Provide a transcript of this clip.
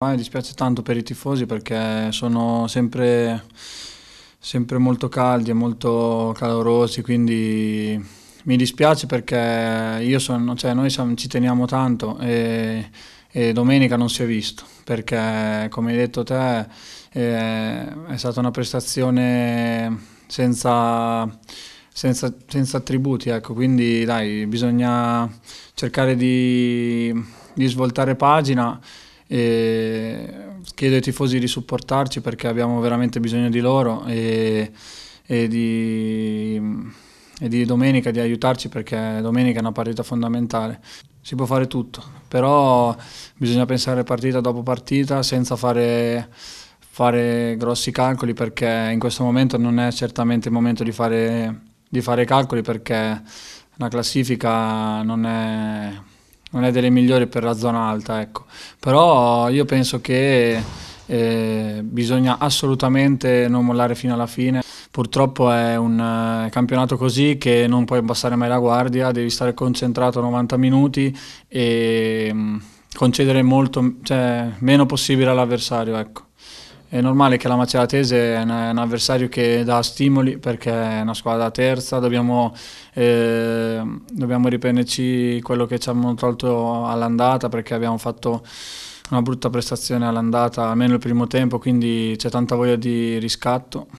Mi dispiace tanto per i tifosi perché sono sempre, sempre, molto caldi e molto calorosi, quindi mi dispiace perché sono, cioè noi ci teniamo tanto e, e, domenica non si è visto perché come hai detto te è, eh, è stata una prestazione senza, senza, senza attributi, ecco. quindi dai, bisogna cercare di, di svoltare pagina. E chiedo ai tifosi di supportarci perché abbiamo veramente bisogno di loro e, e, di, e di domenica di aiutarci perché domenica è una partita fondamentale. Si può fare tutto, però bisogna pensare partita dopo partita senza fare fare grossi calcoli perché in questo momento non è certamente il momento di fare, di fare calcoli perché la classifica non è, non è delle migliori per la zona alta, ecco. però io penso che eh, bisogna assolutamente non mollare fino alla fine. Purtroppo è un eh, campionato così che non puoi abbassare mai la guardia, devi stare concentrato 90 minuti e mh, mm, concedere molto, cioè, meno possibile all'avversario. Ecco. È normale che la Maceratese è un, avversario che dà stimoli perché è una squadra terza, dobbiamo, eh, dobbiamo riprenderci quello che ci hanno tolto all'andata perché abbiamo fatto una brutta prestazione all'andata, almeno il primo tempo, quindi c'è tanta voglia di riscatto.